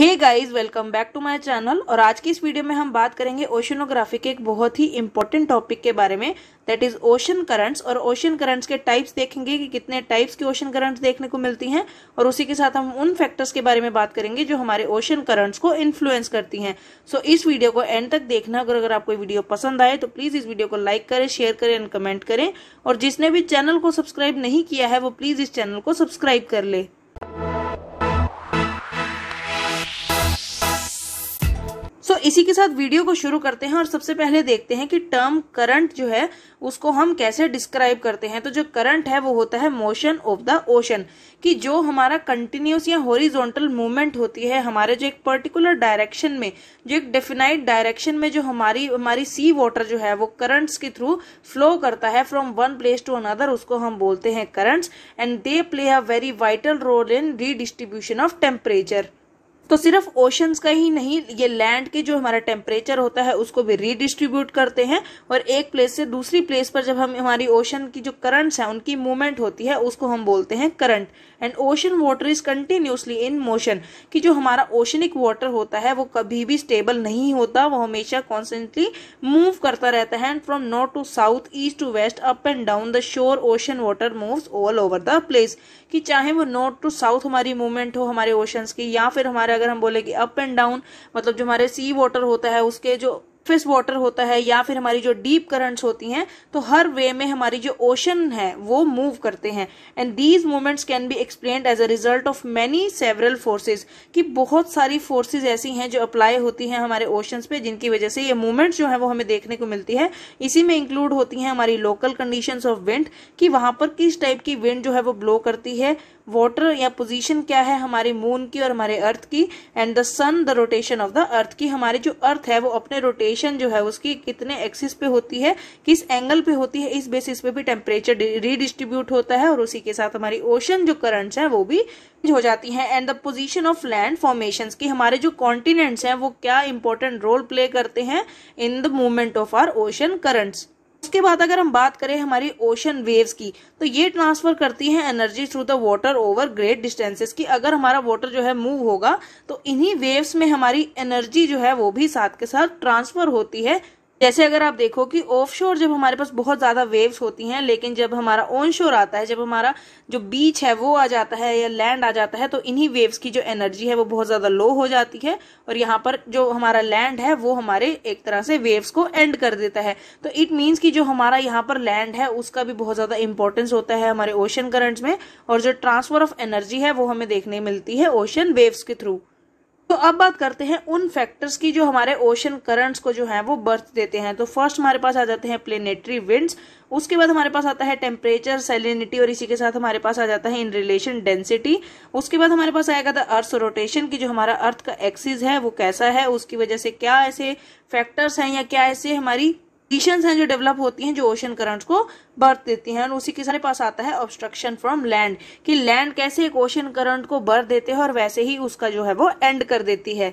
Hey guys welcome back to my channel और आज की इस वीडियो में हम बात करेंगे ओशनोग्राफी के एक बहुत ही इंपॉर्टेंट टॉपिक के बारे में दैट इज ओशन करंट्स और ओशन करंट्स के टाइप्स देखेंगे कि कितने टाइप्स के ओशन करंट्स देखने को मिलती हैं और उसी के साथ हम उन फैक्टर्स के बारे में बात करेंगे जो हमारे ओशन करंट्स को इन्फ्लुएंस करती हैं सो so, इस वीडियो को एंड तक देखना अगर अगर आपको वीडियो पसंद आए तो प्लीज़ इस वीडियो को लाइक करें शेयर करें एंड कमेंट करें और जिसने भी चैनल को सब्सक्राइब नहीं किया है वो प्लीज़ इस चैनल को सब्सक्राइब कर ले सो so, इसी के साथ वीडियो को शुरू करते हैं और सबसे पहले देखते हैं कि टर्म करंट जो है उसको हम कैसे डिस्क्राइब करते हैं तो जो करंट है वो होता है मोशन ऑफ द ओशन कि जो हमारा कंटिन्यूस या होरिजोनटल मूवमेंट होती है हमारे जो एक पर्टिकुलर डायरेक्शन में जो एक डेफिनाइट डायरेक्शन में जो हमारी हमारी सी वाटर जो है वो करंट्स के थ्रू फ्लो करता है from one place to another उसको हम बोलते हैं currents and they play a very vital role in redistribution of temperature तो सिर्फ ओशंस का ही नहीं ये लैंड के जो हमारा टेम्परेचर होता है उसको भी रीडिस्ट्रीब्यूट करते हैं और एक प्लेस से दूसरी प्लेस पर जब हम हमारी ओशन की जो करंट्स हैं उनकी मूवमेंट होती है उसको हम बोलते हैं current and ocean water is continuously in motion कि जो हमारा ओशनिक वाटर होता है वो कभी भी स्टेबल नहीं होता वो हमेशा कॉन्स्टेंटली मूव करता रहता है and from north to south east to west up and down the shore ocean water moves all over the place कि चाहे वो नॉर्थ टू साउथ हमारी मूवमेंट हो हमारे ओशंस की या फिर हमारे अगर हम बोले कि अप एंड डाउन मतलब जो हमारे सी वाटर होता है उसके जो सरफेस वाटर होता है या फिर हमारी जो डीप करंट्स होती हैं तो हर वे में हमारी जो ओशन है वो मूव करते हैं and these movements can be explain as a result of many several forces कि बहुत सारी फोर्सेज ऐसी हैं जो अप्लाई होती हैं हमारे ओशंस पे जिनकी वजह से ये मूवमेंट्स जो है वो हमें देखने को मिलती है इसी में इंक्लूड होती हैं हमारी लोकल कंडीशन ऑफ विंड कि वहां पर किस टाइप की विंड जो है वो ब्लो करती है वाटर या पोजीशन क्या है हमारे मून की और हमारे अर्थ की and the sun the rotation of the earth की हमारी जो अर्थ है वो अपने रोटेशन डिस्ट्रीब्यूशन जो है उसकी कितने एक्सिस पे होती है किस एंगल पे होती है इस बेसिस पे भी टेम्परेचर रीडिस्ट्रीब्यूट होता है और उसी के साथ हमारी ओशन जो करंट्स हैं वो भी हो जाती हैं and the position of land formations की हमारे जो कॉन्टिनेंट्स हैं वो क्या इंपॉर्टेंट रोल प्ले करते हैं in the movement of our ocean currents उसके बाद अगर हम बात करें हमारी ओशन वेव्स की तो ये ट्रांसफर करती है energy through the water over great distances की अगर हमारा वाटर जो है मूव होगा तो इन्हीं वेव्स में हमारी एनर्जी जो है वो भी साथ के साथ ट्रांसफर होती है जैसे अगर आप देखो कि ऑफ शोर जब हमारे पास बहुत ज़्यादा वेव्स होती हैं लेकिन जब हमारा ऑन शोर आता है जब हमारा जो बीच है वो आ जाता है या लैंड आ जाता है तो इन्हीं वेव्स की जो एनर्जी है वो बहुत ज़्यादा लो हो जाती है और यहाँ पर जो हमारा लैंड है वो हमारे एक तरह से वेव्स को एंड कर देता है तो इट मीन्स कि जो हमारा यहाँ पर लैंड है उसका भी बहुत ज़्यादा इंपॉर्टेंस होता है हमारे ओशन करंट्स में और जो ट्रांसफर ऑफ एनर्जी है वो हमें देखने मिलती है ओशन वेव्स के थ्रू तो अब बात करते हैं उन फैक्टर्स की जो हमारे ओशन करंट्स को जो है वो बर्थ देते हैं तो फर्स्ट हमारे पास आ जाते हैं प्लेनेटरी विंड्स उसके बाद हमारे पास आता है टेम्परेचर सेलिनिटी और इसी के साथ हमारे पास आ जाता है इन रिलेशन डेंसिटी उसके बाद हमारे पास आएगा था अर्थ रोटेशन की जो हमारा अर्थ का एक्सिस है वो कैसा है उसकी वजह से क्या ऐसे फैक्टर्स हैं या क्या ऐसे हमारी कंडीशंस हैं जो डेवलप होती हैं जो ओशन करंट्स को बर्थ देती हैं और उसी के सारे पास आता है ऑब्स्ट्रक्शन फ्रॉम लैंड कि लैंड कैसे एक ओशन करंट को बर्थ देते हैं और वैसे ही उसका जो है वो एंड कर देती है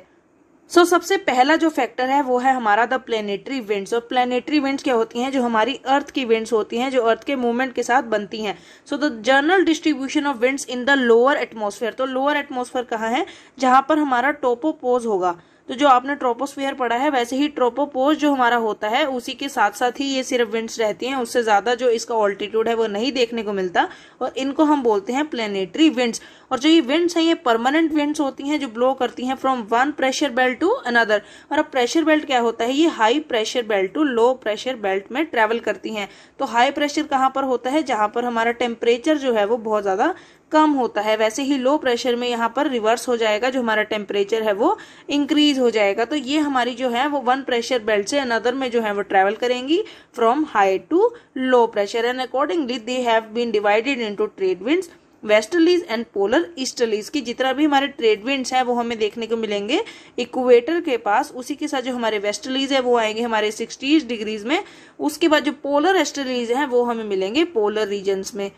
सो so, सबसे पहला जो फैक्टर है वो है हमारा द प्लेनेटरी विंड्स और प्लेनेटरी विंड्स क्या होती हैं जो हमारी अर्थ की विंड्स होती हैं जो अर्थ के मूवमेंट के साथ बनती हैं so the general distribution of winds in the lower atmosphere तो लोअर एटमोसफेयर कहाँ है जहां पर हमारा टोपोपोज होगा तो जो आपने ट्रोपोस्फीयर पढ़ा है वैसे ही ट्रोपोपोज जो हमारा होता है उसी के साथ साथ ही ये सिर्फ विंड्स रहती हैं उससे ज़्यादा जो इसका ऑल्टीट्यूड है वो नहीं देखने को मिलता और इनको हम बोलते हैं प्लेनेटरी विंड्स और जो ये विंड्स हैं ये परमानेंट विंड्स होती हैं जो ब्लो करती हैं from one pressure belt to another और अब प्रेशर बेल्ट क्या होता है ये high pressure belt to low pressure belt में ट्रेवल करती हैं तो हाई प्रेशर कहाँ पर होता है जहाँ पर हमारा टेम्परेचर जो है वो बहुत ज़्यादा कम होता है वैसे ही लो प्रेशर में यहाँ पर रिवर्स हो जाएगा जो हमारा टेम्परेचर है वो इंक्रीज हो जाएगा तो ये हमारी जो है वो वन प्रेशर बेल्ट से अनदर में जो है वो ट्रेवल करेंगी from high to low pressure and accordingly they have been divided into trade winds westerlies and polar easterlies की जितना भी हमारे ट्रेड विंड्स हैं वो हमें देखने को मिलेंगे इक्वेटर के पास उसी के साथ जो हमारे वेस्टर्लीज है वो आएंगे हमारे सिक्सटीज डिग्रीज में उसके बाद जो पोलर एस्टर्लीज हैं वो हमें मिलेंगे पोलर रीजन्स में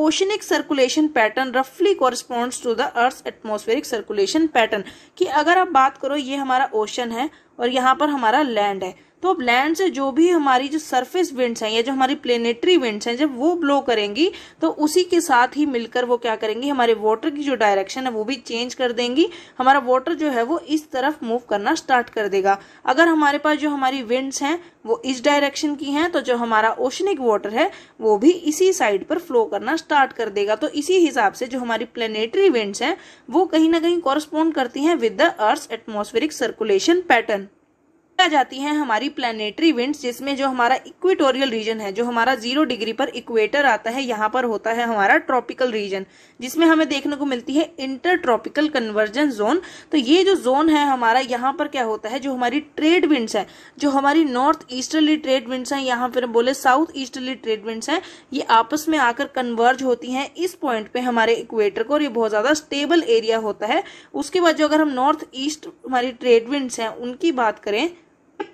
ओशनिक सर्कुलेशन पैटर्न रफली corresponds to the earth atmospheric circulation pattern कि अगर आप बात करो ये हमारा ओशन है और यहाँ पर हमारा लैंड है तो लैंड से जो भी हमारी जो सरफेस विंड्स हैं या जो हमारी प्लेनेटरी विंड्स हैं जब वो ब्लो करेंगी तो उसी के साथ ही मिलकर वो क्या करेंगी हमारे वाटर की जो डायरेक्शन है वो भी चेंज कर देंगी हमारा वाटर जो है वो इस तरफ मूव करना स्टार्ट कर देगा अगर हमारे पास जो हमारी विंड्स हैं वो इस डायरेक्शन की हैं तो जो हमारा ओशनिक वाटर है वो भी इसी साइड पर फ्लो करना स्टार्ट कर देगा तो इसी हिसाब से जो हमारी प्लेनेटरी विंड्स हैं वो कहीं ना कहीं कॉरस्पॉन्ड करती हैं with the earth atmospheric circulation pattern आ जाती है हमारी प्लानिटरी विंड्स जिसमें जो हमारा इक्वेटोरियल रीजन है जो हमारा जीरो डिग्री पर इक्वेटर आता है यहाँ पर होता है हमारा ट्रॉपिकल रीजन जिसमें हमें देखने को मिलती है इंटर ट्रॉपिकल कन्वर्जन जोन तो ये जो जोन है हमारा यहाँ पर क्या होता है जो हमारी ट्रेड विंड्स है जो हमारी नॉर्थ ईस्टर्ली ट्रेड विंड्स है यहाँ पर बोले साउथ ईस्टर्ली ट्रेड विंड्स है ये आपस में आकर कन्वर्ज होती है इस पॉइंट पे हमारे इक्वेटर को और ये बहुत ज़्यादा स्टेबल एरिया होता है उसके बाद जो अगर हम नॉर्थ ईस्ट हमारी ट्रेड विंड्स हैं उनकी बात करें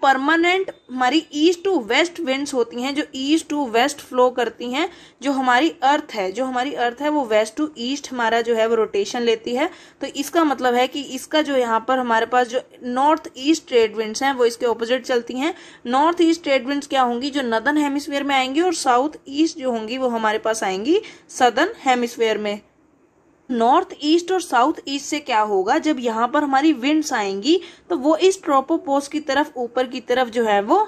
परमानेंट हमारी ईस्ट टू वेस्ट विंड्स होती हैं जो ईस्ट टू वेस्ट फ्लो करती हैं जो हमारी अर्थ है जो हमारी अर्थ है वो वेस्ट टू ईस्ट हमारा जो है वो रोटेशन लेती है तो इसका मतलब है कि इसका जो यहाँ पर हमारे पास जो नॉर्थ ईस्ट ट्रेड विंड्स हैं वो इसके ऑपोजिट चलती हैं नॉर्थ ईस्ट ट्रेड विंड्स क्या होंगी जो नदन हेमिसफेयर में आएंगी और साउथ ईस्ट जो होंगी वो हमारे पास आएंगी सदन हेमिसफेयर में नॉर्थ ईस्ट और साउथ ईस्ट से क्या होगा जब यहाँ पर हमारी विंड्स आएंगी तो वो इस ट्रोपोपोज की तरफ ऊपर की तरफ जो है वो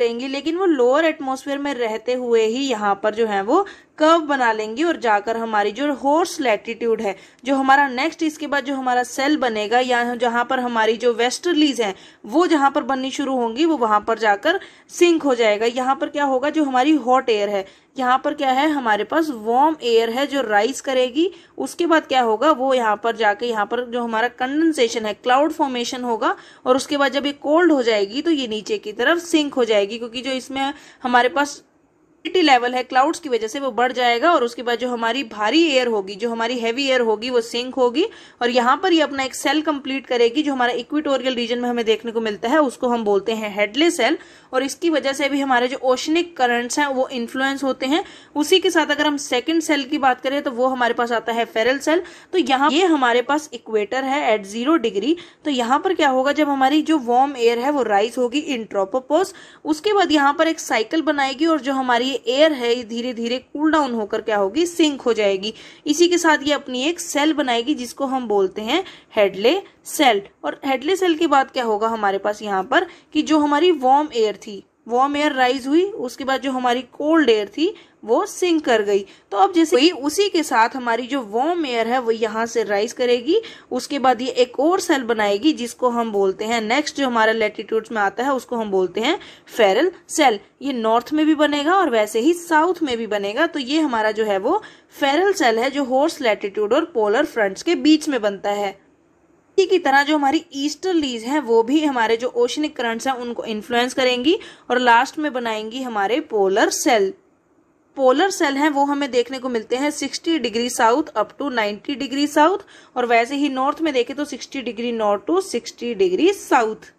रहेंगी लेकिन वो लोअर एटमोसफेयर में रहते हुए ही यहाँ पर जो है वो कर्व बना लेंगे और जाकर हमारी जो होर्स लैटिट्यूड है जो हमारा नेक्स्ट इसके बाद जो हमारा सेल बनेगा या जहां पर हमारी जो वेस्टर्लीज है वो जहां पर बननी शुरू होंगी वो वहां पर जाकर सिंक हो जाएगा यहाँ पर क्या होगा जो हमारी हॉट एयर है यहाँ पर क्या है हमारे पास वार्म एयर है जो राइज करेगी उसके बाद क्या होगा वो यहाँ पर जाके यहाँ पर जो हमारा कंडेंसेशन है क्लाउड फॉर्मेशन होगा और उसके बाद जब ये कोल्ड हो जाएगी तो ये नीचे की तरफ सिंक हो जाएगी क्योंकि जो इसमें हमारे पास लेवल है क्लाउड्स की वजह से वो बढ़ जाएगा और उसके बाद जो हमारी भारी एयर होगी जो हमारी हैवी एयर होगी वो सिंक होगी और यहाँ पर ये अपना एक सेल कंप्लीट करेगी जो हमारा इक्विटोरियल रीजन में हमें देखने को मिलता है उसको हम बोलते हैं हेडले सेल और इसकी वजह से भी हमारे जो ओशनिक करंट्स हैं वो इन्फ्लुएंस होते हैं उसी के साथ अगर हम सेकेंड सेल की बात करें तो वो हमारे पास आता है फेरल सेल तो यहाँ ये हमारे पास इक्वेटर है एट जीरो डिग्री तो यहाँ पर क्या होगा जब हमारी जो वार्म एयर है वो राइज होगी इन उसके बाद यहाँ पर एक साइकिल बनाएगी और जो हमारी एयर है ये धीरे धीरे कूल डाउन होकर क्या होगी सिंक हो जाएगी इसी के साथ ये अपनी एक सेल बनाएगी जिसको हम बोलते हैं हेडले सेल और हेडले सेल के बाद क्या होगा हमारे पास यहाँ पर कि जो हमारी वार्म एयर थी वार्म एयर राइज हुई उसके बाद जो हमारी कोल्ड एयर थी वो सिंक कर गई तो अब जैसे वही उसी के साथ हमारी जो वार्म एयर है वो यहाँ से राइज करेगी उसके बाद ये एक और सेल बनाएगी जिसको हम बोलते हैं नेक्स्ट जो हमारा लेटीट्यूड्स में आता है उसको हम बोलते हैं फेरल सेल ये नॉर्थ में भी बनेगा और वैसे ही साउथ में भी बनेगा तो ये हमारा जो है वो फेरल सेल है जो हॉर्स लेटीट्यूड और पोलर फ्रंट्स के बीच में बनता है इसी की तरह जो हमारी ईस्टर्लीज हैं वो भी हमारे जो ओशनिक करंट्स हैं उनको इन्फ्लुएंस करेंगी और लास्ट में बनाएंगी हमारे पोलर सेल पोलर सेल हैं वो हमें देखने को मिलते हैं 60 degree south up to 90 degree south और वैसे ही नॉर्थ में देखें तो 60 degree north to 60 degree south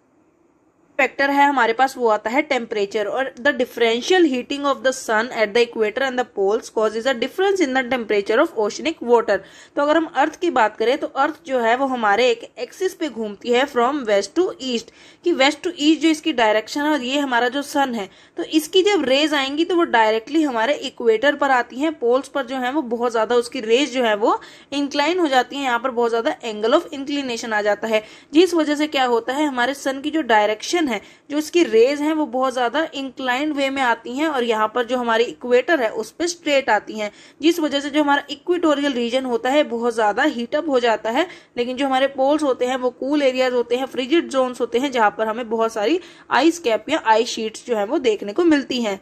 factor है हमारे पास वो आता है टेम्परेचर और the differential heating of the sun at the equator and the poles is a difference in the temperature of oceanic water तो अगर हम अर्थ की बात करें तो अर्थ जो है वो हमारे एक एक्सिस पे घूमती है फ्रॉम वेस्ट टू ईस्ट कि वेस्ट टू ईस्ट जो इसकी डायरेक्शन है और ये हमारा जो सन है तो इसकी जब रेज आएंगी तो वो डायरेक्टली हमारे इक्वेटर पर आती है पोल्स पर जो है वो बहुत ज्यादा उसकी रेज जो है वो इंक्लाइन हो जाती है यहाँ पर बहुत ज्यादा एंगल ऑफ इंक्लिनेशन आ जाता है जिस वजह से क्या होता है हमारे सन की जो डायरेक्शन है जो इसकी रेज हैं वो बहुत ज़्यादा इंक्लाइंड वे में आती हैं और यहाँ पर जो हमारी इक्वेटर है उस पर स्ट्रेट आती हैं जिस वजह से जो हमारा इक्वेटोरियल रीजन होता है बहुत ज़्यादा हीटअप हो जाता है लेकिन जो हमारे पोल्स होते हैं वो कूल एरियाज होते हैं फ्रिजिड जोन होते हैं जहां पर हमें बहुत सारी आइस कैप या आइस शीट्स जो है वो देखने को मिलती है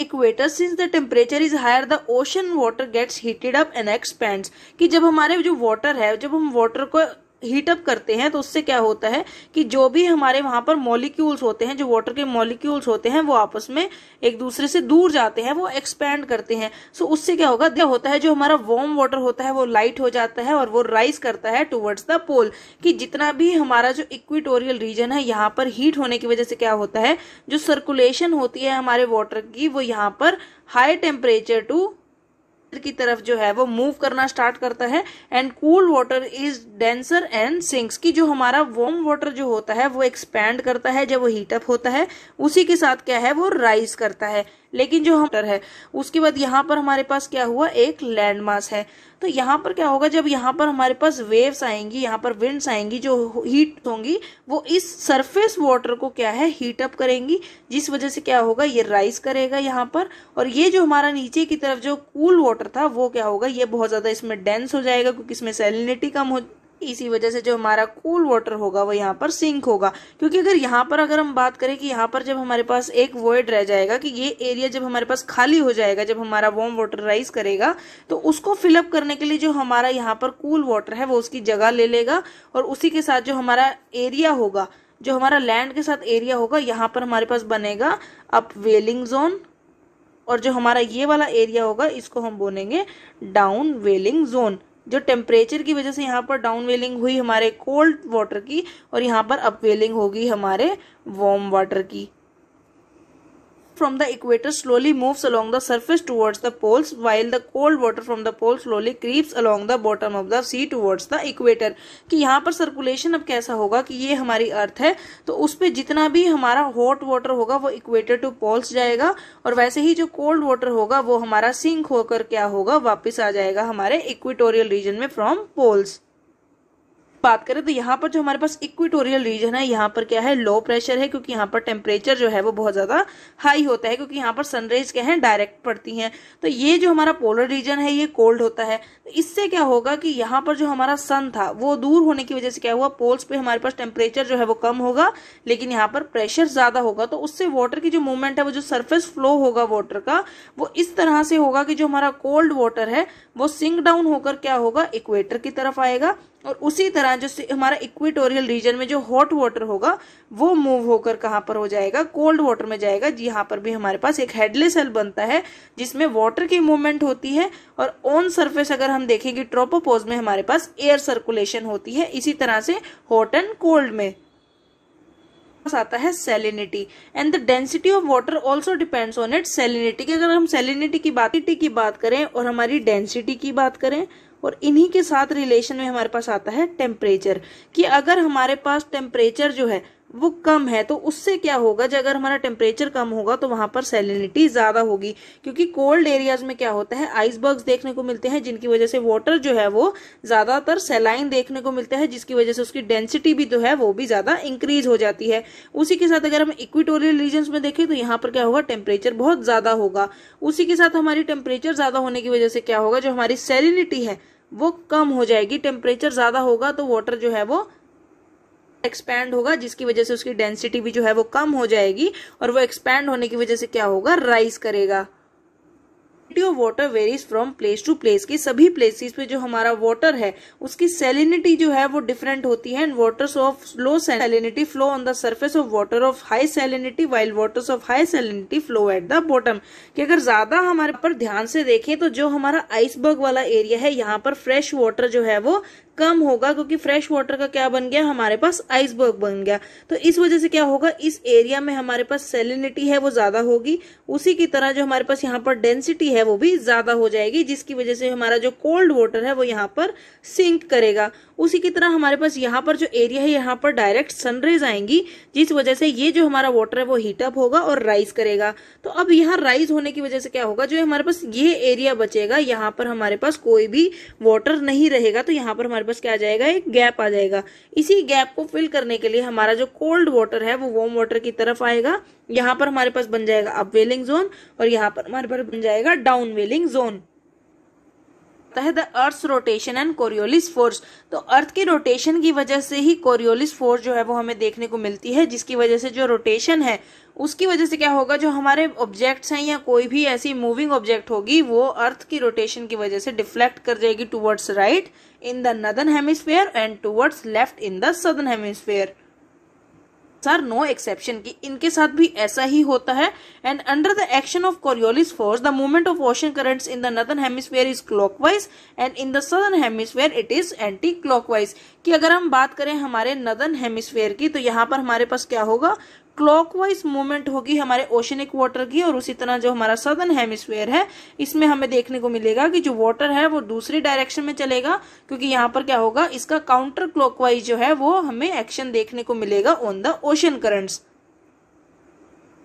equator since the temperature is higher the ocean water gets heated up and and कि जब हमारे जो वाटर है जब हम वाटर को हीटअप करते हैं तो उससे क्या होता है कि जो भी हमारे वहाँ पर मॉलिक्यूल्स होते हैं जो वाटर के मॉलिक्यूल्स होते हैं वो आपस में एक दूसरे से दूर जाते हैं वो एक्सपैंड करते हैं सो so, उससे क्या होगा क्या होता है जो हमारा वार्म वाटर होता है वो लाइट हो जाता है और वो राइज करता है टूवर्ड्स द पोल कि जितना भी हमारा जो इक्विटोरियल रीजन है यहाँ पर हीट होने की वजह से क्या होता है जो सर्कुलेशन होती है हमारे वाटर की वो यहाँ पर हाई टेम्परेचर टू की तरफ जो है वो मूव करना स्टार्ट करता है and cool water is denser and sinks की जो हमारा वार्म वाटर जो होता है वो एक्सपैंड करता है जब वो हीटअप होता है उसी के साथ क्या है वो राइज करता है लेकिन जो हम है उसके बाद यहाँ पर हमारे पास क्या हुआ एक लैंड मास है तो यहाँ पर क्या होगा जब यहाँ पर हमारे पास वेव्स आएंगी यहाँ पर विंड्स आएंगी जो हीट होंगी वो इस सरफेस वाटर को क्या है हीट अप करेंगी जिस वजह से क्या होगा ये राइस करेगा यहाँ पर और ये जो हमारा नीचे की तरफ जो कूल वाटर था वो क्या होगा ये बहुत ज़्यादा इसमें डेंस हो जाएगा क्योंकि इसमें सेलिनिटी कम हो इसी वजह से जो हमारा कूल वाटर होगा वो यहाँ पर सिंक होगा क्योंकि अगर यहाँ पर अगर हम बात करें कि यहाँ पर जब हमारे पास एक वर्ड रह जाएगा कि ये एरिया जब हमारे पास खाली हो जाएगा जब हमारा वॉम वाटर राइज करेगा तो उसको फिलअप करने के लिए जो हमारा यहाँ पर कूल वाटर है वो उसकी जगह ले लेगा और उसी के साथ जो हमारा एरिया होगा जो हमारा लैंड के साथ एरिया होगा यहाँ पर हमारे पास बनेगा अप वेलिंग जोन और जो हमारा ये वाला एरिया होगा इसको हम बोलेंगे डाउन वेलिंग जोन जो टेम्परेचर की वजह से यहाँ पर डाउन वेलिंग हुई हमारे कोल्ड वाटर की और यहाँ पर अपवेलिंग होगी हमारे वार्म वाटर की from the equator slowly moves along the surface towards the poles while the cold water from the pole slowly creeps along the bottom of the sea towards the equator कि यहाँ पर circulation अब कैसा होगा कि ये हमारी अर्थ है तो उस पर जितना भी हमारा hot water होगा वो equator to poles जाएगा और वैसे ही जो cold water होगा वो हमारा sink होकर क्या होगा वापस आ जाएगा हमारे equatorial region में from poles बात करें तो यहाँ पर जो हमारे पास इक्विटोरियल रीजन है यहाँ पर क्या है लो प्रेशर है क्योंकि यहाँ पर टेम्परेचर जो है वो बहुत ज़्यादा हाई होता है क्योंकि यहाँ पर सनरेज क्या है डायरेक्ट पड़ती हैं तो ये जो हमारा पोलर रीजन है ये कोल्ड होता है तो इससे क्या होगा कि यहाँ पर जो हमारा सन था वो दूर होने की वजह से क्या हुआ पोल्स पे हमारे पास टेम्परेचर जो है वो कम होगा लेकिन यहाँ पर प्रेशर ज़्यादा होगा तो उससे वाटर की जो मूवमेंट है वो जो सर्फेस फ्लो होगा वॉटर का वो इस तरह से होगा कि जो हमारा कोल्ड वॉटर है वो सिंक डाउन होकर क्या होगा इक्वेटर की तरफ आएगा और उसी तरह जो हमारा इक्वेटोरियल रीजन में जो हॉट वाटर होगा वो मूव होकर कहाँ पर हो जाएगा कोल्ड वाटर में जाएगा यहाँ पर भी हमारे पास एक हेडलेस सेल बनता है जिसमें वाटर की मूवमेंट होती है और ऑन सरफेस अगर हम देखेंगे ट्रोपोपोज में हमारे पास एयर सर्कुलेशन होती है इसी तरह से हॉट एंड कोल्ड में आता है salinity and the density of water also depends on it salinity की अगर हम सेलिनिटी की बात की बात करें और हमारी डेंसिटी की बात करें और इन्हीं के साथ रिलेशन में हमारे पास आता है टेम्परेचर कि अगर हमारे पास टेम्परेचर जो है वो कम है तो उससे क्या होगा जो अगर हमारा टेम्परेचर कम होगा तो वहां पर सेलिनिटी ज्यादा होगी क्योंकि कोल्ड एरियाज में क्या होता है आइसबर्ग्स देखने को मिलते हैं जिनकी वजह से वाटर जो है वो ज्यादातर सेलाइन देखने को मिलता है जिसकी वजह से उसकी डेंसिटी भी जो है वो भी ज्यादा इंक्रीज हो जाती है उसी के साथ अगर हम इक्विटोरियल रीजन में देखें तो यहाँ पर क्या होगा टेम्परेचर बहुत ज्यादा होगा उसी के साथ हमारी टेम्परेचर ज्यादा होने की वजह से क्या होगा जो हमारी सेलिनिटी है वो कम हो जाएगी टेम्परेचर ज्यादा होगा तो वाटर जो है वो एक्सपैंड होगा जिसकी वजह से उसकी डेंसिटी भी जो है वो कम हो जाएगी और वो एक्सपैंड होने की वजह से क्या होगा राइस करेगा water varies from place to place की सभी प्लेसेस पे जो हमारा वाटर है उसकी सेलिनिटी जो है वो डिफरेंट होती है and waters of low salinity flow on the surface of water of high salinity while waters of high salinity flow at the bottom कि अगर ज्यादा हमारे पर ध्यान से देखें तो जो हमारा आइसबर्ग वाला एरिया है यहाँ पर फ्रेश वाटर जो है वो कम होगा क्योंकि फ्रेश वाटर का क्या बन गया हमारे पास आइसबर्ग बन गया तो इस वजह से क्या होगा इस एरिया में हमारे पास सेलिनिटी है वो ज्यादा होगी उसी की तरह जो हमारे पास यहाँ पर डेंसिटी है वो भी ज्यादा हो जाएगी जिसकी वजह से हमारा जो कोल्ड वाटर है वो यहाँ पर सिंक करेगा उसी की तरह हमारे पास यहाँ पर जो एरिया है यहाँ पर डायरेक्ट सनरेज आएंगी जिस वजह से ये जो हमारा वाटर है वो हीटअप होगा और राइज करेगा तो अब यहाँ राइज होने की वजह से क्या होगा जो हमारे पास ये एरिया बचेगा यहाँ पर हमारे पास कोई भी वाटर नहीं रहेगा तो यहाँ पर हमारे पास क्या आ जाएगा एक गैप आ जाएगा इसी गैप को फिल करने के लिए हमारा जो कोल्ड वाटर है वो वार्म वाटर की तरफ आएगा यहाँ पर हमारे पास बन जाएगा अपवेलिंग जोन और यहाँ पर हमारे पास बन जाएगा welling zone the earth rotation and Coriolis force तो अर्थ की रोटेशन की वजह से ही कोरियोलिस फोर्स जो है वो हमें देखने को मिलती है जिसकी वजह से जो रोटेशन है उसकी वजह से क्या होगा जो हमारे ऑब्जेक्ट्स हैं या कोई भी ऐसी मूविंग ऑब्जेक्ट होगी वो अर्थ की रोटेशन की वजह से डिफ्लेक्ट कर जाएगी towards right in the northern hemisphere and towards left in the southern hemisphere sir no exception की इनके साथ भी ऐसा ही होता है and under the action of Coriolis force the movement of ocean currents in the northern hemisphere is clockwise and in the southern hemisphere it is anti clockwise कि अगर हम बात करें हमारे नदर्न हेमिस्फेयर की तो यहाँ पर हमारे पास क्या होगा क्लॉकवाइज मूवमेंट होगी हमारे ओशनिक वाटर की और उसी तरह जो हमारा सदर्न हेमिस्फेयर है इसमें हमें देखने को मिलेगा कि जो वाटर है वो दूसरी डायरेक्शन में चलेगा क्योंकि यहाँ पर क्या होगा इसका काउंटर क्लॉकवाइज जो है वो हमें एक्शन देखने को मिलेगा ऑन द ओशन करंट्स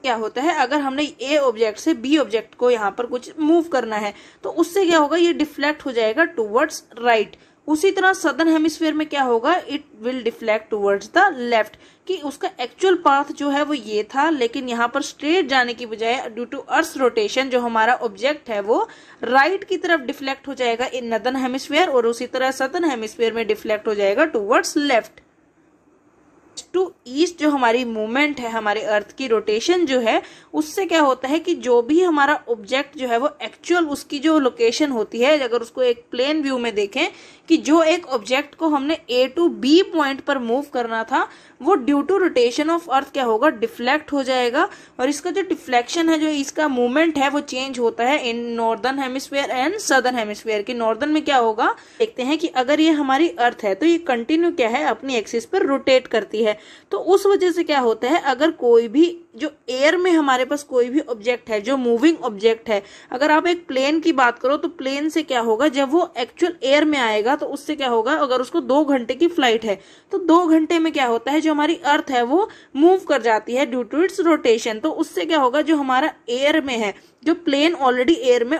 क्या होता है अगर हमने ए ऑब्जेक्ट से बी ऑब्जेक्ट को यहाँ पर कुछ मूव करना है तो उससे क्या होगा ये डिफ्लेक्ट हो जाएगा टूवर्ड्स राइट right. उसी तरह सदर्न हेमिस्फेयर में क्या होगा it will deflect towards the left कि उसका एक्चुअल पाथ जो है वो ये था लेकिन यहाँ पर स्ट्रेट जाने की बजाय ड्यू टू अर्थ रोटेशन जो हमारा ऑब्जेक्ट है वो राइट right की तरफ डिफ्लेक्ट हो जाएगा इन नदन हेमिस्फेयर और उसी तरह सदर्न हेमिस्फेयर में डिफ्लेक्ट हो जाएगा टूवर्ड्स लेफ्ट टू ईस्ट जो हमारी मूवमेंट है हमारे अर्थ की रोटेशन जो है उससे क्या होता है कि जो भी हमारा ऑब्जेक्ट जो है वो एक्चुअल उसकी जो लोकेशन होती है अगर उसको एक प्लेन व्यू में देखें कि जो एक ऑब्जेक्ट को हमने ए टू बी पॉइंट पर मूव करना था वो due to rotation of earth क्या होगा डिफ्लेक्ट हो जाएगा और इसका जो डिफ्लेक्शन है जो इसका मूवमेंट है वो चेंज होता है in northern hemisphere and southern hemisphere के नॉर्दर्न में क्या होगा देखते हैं कि अगर ये हमारी अर्थ है तो ये कंटिन्यू क्या है अपनी एक्सिस पर रोटेट करती है तो उस वजह से क्या होता है अगर कोई भी जो एयर में हमारे पास कोई भी ऑब्जेक्ट है जो मूविंग ऑब्जेक्ट है अगर आप एक प्लेन की बात करो तो प्लेन से क्या होगा जब वो एक्चुअल एयर में आएगा तो उससे क्या होगा अगर उसको दो घंटे की फ्लाइट है तो दो घंटे में क्या होता है जो हमारी अर्थ है वो मूव कर जाती है ड्यू टू इट्स रोटेशन तो उससे क्या होगा जो हमारा एयर में है जो प्लेन ऑलरेडी एयर में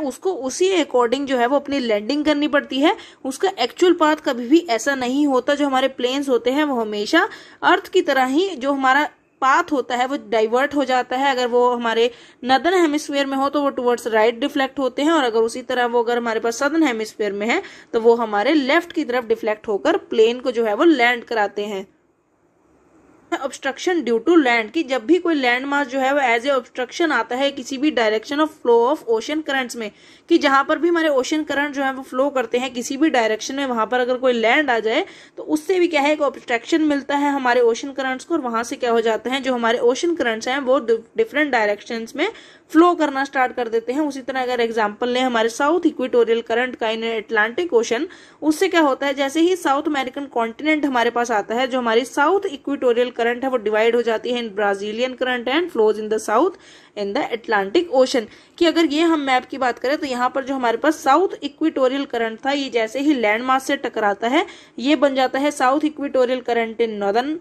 उसको उसी अकॉर्डिंग जो है वो अपनी लैंडिंग करनी पड़ती है उसका एक्चुअल पाथ कभी भी ऐसा नहीं होता जो हमारे प्लेन्स होते हैं वो हमेशा अर्थ की तरह ही जो हमारा पाथ होता है वो डाइवर्ट हो जाता है अगर वो हमारे नदर हेमिस्फीयर में हो तो वो टुवर्ड्स राइट डिफ्लेक्ट होते हैं और अगर उसी तरह वो अगर हमारे पास सदर्न हेमिस्फीयर में है तो वो हमारे लेफ्ट की तरफ डिफ्लेक्ट होकर प्लेन को जो है वो लैंड कराते हैं ऑब्स्ट्रक्शन ड्यू टू लैंड कि जब भी कोई लैंड मास जो है वो एज ए ऑब्स्ट्रक्शन आता है किसी भी direction of flow of ocean currents में कि जहां पर भी हमारे ओशन करंट जो है वो फ्लो करते हैं किसी भी डायरेक्शन में वहां पर अगर कोई लैंड आ जाए तो उससे भी क्या है एक ऑब्स्ट्रक्शन मिलता है हमारे ओशन करंट्स को और वहां से क्या हो जाता है जो हमारे ओशन करंट्स हैं वो डिफरेंट डायरेक्शन में फ्लो करना स्टार्ट कर देते हैं उसी तरह अगर एग्जाम्पल लें हमारे साउथ इक्वेटोरियल करंट का इन एटलांटिक ओशन उससे क्या होता है जैसे ही साउथ अमेरिकन कॉन्टिनेंट हमारे पास आता है जो हमारी साउथ इक्वेटोरियल करंट है वो डिवाइड हो जाती है in Brazilian current and flows in the south in the Atlantic ocean कि अगर ये हम मैप की बात करें तो यहाँ पर जो हमारे पास साउथ इक्विटोरियल करंट था ये जैसे ही लैंडमार्क से टकराता है ये बन जाता है south equatorial current in northern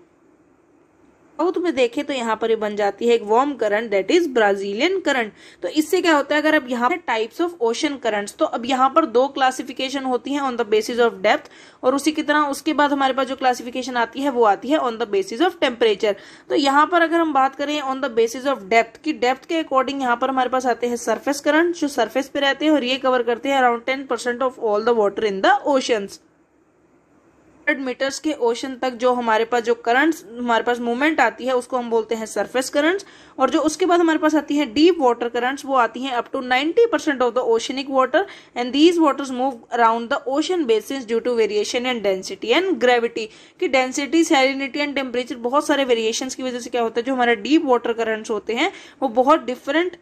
south में देखें तो यहाँ पर ये बन जाती है एक warm current that is Brazilian current तो इससे क्या होता है अगर अब यहाँ पर टाइप्स ऑफ ओशन करंट्स तो अब यहाँ पर दो क्लासिफिकेशन होती है on the basis of depth और उसी की तरह उसके बाद हमारे पास जो क्लासिफिकेशन आती है वो आती है on the basis of temperature तो यहाँ पर अगर हम बात करें on the basis of depth की डेप्थ के अकॉर्डिंग यहाँ पर हमारे पास आते हैं सर्फेस करंट जो सर्फेस पे रहते हैं और ये कवर करते हैं around ten of all the water in the oceans hundred metres के ओशन तक जो हमारे पास जो करंट्स हमारे पास मूवमेंट आती है उसको हम बोलते हैं सरफेस करंट्स और जो उसके बाद हमारे पास आती है डीप वाटर करंट्स वो आती हैं up to 90 percent of the oceanic water and these waters move around the ocean basis due to variation and density and gravity की डेंसिटी सैलिनिटी एंड टेम्परेचर बहुत सारे वेरिएशन की वजह से क्या होता है जो हमारे डीप वाटर करंट्स होते हैं वो बहुत डिफरेंट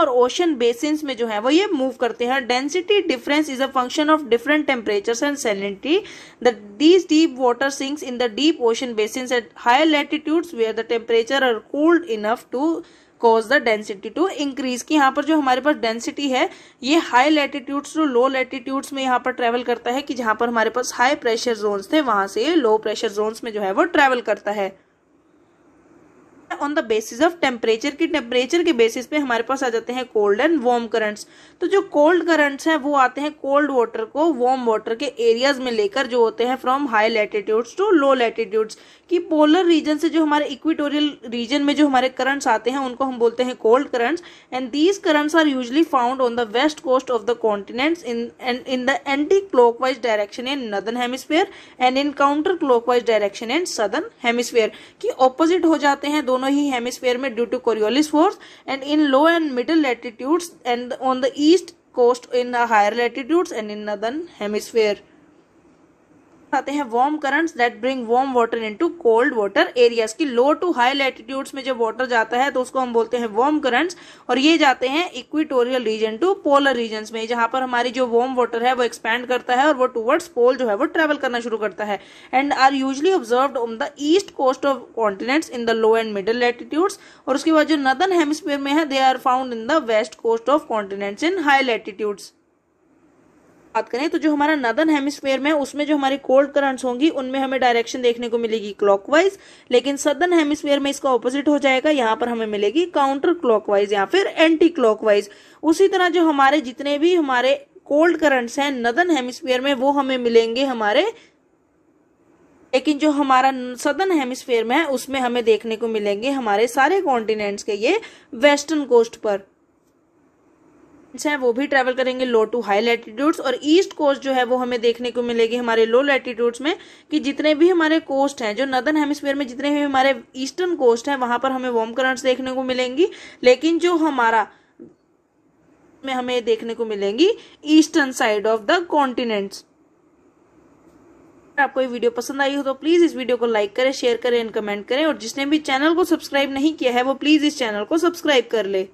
और ओशन बेसिन में जो है वो ये मूव करते हैं density difference is a function of different temperature and salinity the these deep water sinks in the deep ocean basin at higher latitudes where the temperature are cold enough to cause the density to increase की यहाँ पर जो हमारे पास density है ये high latitudes to low latitudes में यहाँ पर ट्रेवल करता है कि जहां पर हमारे पास हाई प्रेशर जोन थे वहां से लो प्रेशर जोन में जो है वो ट्रेवल करता है on the basis of temperature की टेम्परेचर के बेसिस पे हमारे पास आ जाते हैं कोल्ड एंड वार्म करंट्स तो जो कोल्ड करंट्स हैं वो आते हैं कोल्ड वाटर को वार्म वाटर के एरियाज में लेकर जो होते हैं from high latitudes to low latitudes कि पोलर रीजन से जो हमारे इक्विटोरियल रीजन में जो हमारे करंट्स आते हैं उनको हम बोलते हैं cold currents and these currents are usually found on the west coast of the continents in and in the anti clockwise direction in northern hemisphere and in counter clockwise direction in southern hemisphere की opposite हो जाते हैं दोनों दोनों ही hemisphere में due to Coriolis force and in low and middle latitudes and on the east coast in the higher latitudes and in northern hemisphere आते हैं warm currents that bring warm water into cold water areas की low to high latitudes में जब water जाता है तो उसको हम बोलते हैं वार्म करंट्स और ये जाते हैं equatorial region to polar region में जहां पर हमारी जो वार्म वाटर है वो एक्सपैंड करता है और वो टूवर्ड्स पोल जो है वो ट्रेवल करना शुरू करता है and are usually observe on the east coast of continents in the low and middle latitudes और उसके बाद जो नदन हेमिस्फीयर में है they are found in the west coast of continents in high latitudes बात करें तो जो हमारा नदन हेमिस्फेयर में उसमें जो हमारी कोल्ड करंट्स होंगी उनमें हमें डायरेक्शन देखने को मिलेगी क्लॉकवाइज लेकिन सदन हेमिस्फेयर में इसका ऑपोजिट हो जाएगा यहाँ पर हमें मिलेगी काउंटर क्लॉकवाइज या फिर एंटी क्लॉकवाइज उसी तरह जो हमारे जितने भी हमारे कोल्ड करंट्स हैं नदन हेमिस्फेयर में वो हमें मिलेंगे हमारे लेकिन जो हमारा सदन हेमिस्फेयर में है उसमें हमें देखने को मिलेंगे हमारे सारे कॉन्टिनेंट्स के ये वेस्टर्न कोस्ट पर हैं वो भी ट्रेवल करेंगे लो टू हाई लैटिट्यूड्स और ईस्ट कोस्ट जो है वो हमें देखने को मिलेगी हमारे लो लैटिट्यूड्स में कि जितने भी हमारे कोस्ट हैं जो नदन हेमिस्फीयर में जितने भी हमारे ईस्टर्न कोस्ट हैं वहां पर हमें वॉम करंट्स देखने को मिलेंगी लेकिन जो हमारा में हमें देखने को मिलेंगी eastern side of the continents आपको ये वीडियो पसंद आई हो तो प्लीज इस वीडियो को लाइक करें शेयर करें एंड कमेंट करें और जिसने भी चैनल को सब्सक्राइब नहीं किया है वो प्लीज इस चैनल को सब्सक्राइब कर ले